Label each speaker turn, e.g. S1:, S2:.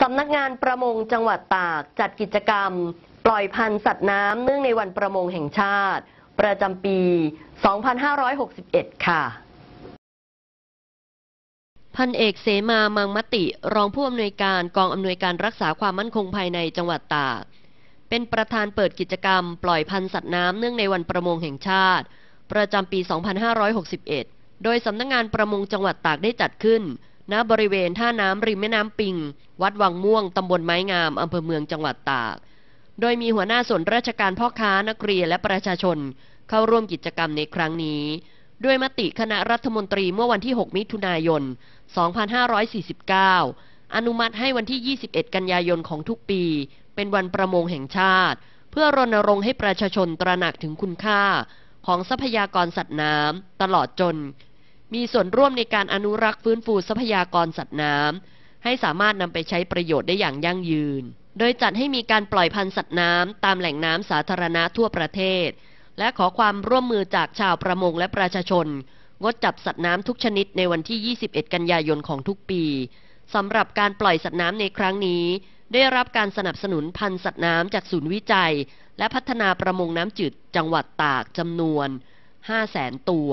S1: สำนักงานประมงจังหวัดตากจัดกิจกรรม ปล่อยพันธุ์สัตว์น้ำเนื่องในวันประมงแห่งชาติ ประจำปี 2561 ค่ะ พันเอกเสมา มังมติรองผู้อำนวยการกองอำนวยการรักษาความมั่นคงภายในจังหวัดตาก เป็นประธานเปิดกิจกรรม ปล่อยพันธุ์สัตว์น้ำเนื่องในวันประมงแห่งชาติ ประจำปี 2561 โดยสำนักงงานประมงจังหวัดตากได้จัดขึ้นณบริเวณท่าน้ำริมแม่น้ำปิง วัดวังม่วงตำบลไม้งาม อำเภอเมืองจังหวัดตาก โดยมีหัวหน้าส่วนราชการพ่อค้านักเรียนและประชาชน เข้าร่วมกิจกรรมในครั้งนี้ ด้วยมติคณะรัฐมนตรีเมื่อวันที่ 6 มิถุนายน 2549 อนุมัติให้วันที่ 21 กันยายนของทุกปี เป็นวันประมงแห่งชาติ เพื่อรณรงค์ให้ประชาชนตระหนักถึงคุณค่า ของทรัพยากรสัตว์น้ำตลอดจนมีส่วนร่วมในการอนุรักษ์ฟื้นฟูทรัพยากรสัตว์น้ำให้สามารถนำไปใช้ประโยชน์ได้อย่างยั่งยืน โดยจัดให้มีการปล่อยพันธุ์สัตว์น้ำตามแหล่งน้ำสาธารณะทั่วประเทศ และขอความร่วมมือจากชาวประมงและประชาชน งดจับสัตว์น้ำทุกชนิดในวันที่ 21 กันยายนของทุกปี สำหรับการปล่อยสัตว์น้ำในครั้งนี้ ได้รับการสนับสนุนพันธุ์สัตว์น้ำจากศูนย์วิจัย และพัฒนาประมงน้ำจืดจังหวัดตากจำนวน 5 0 0 0 0 0 ตัว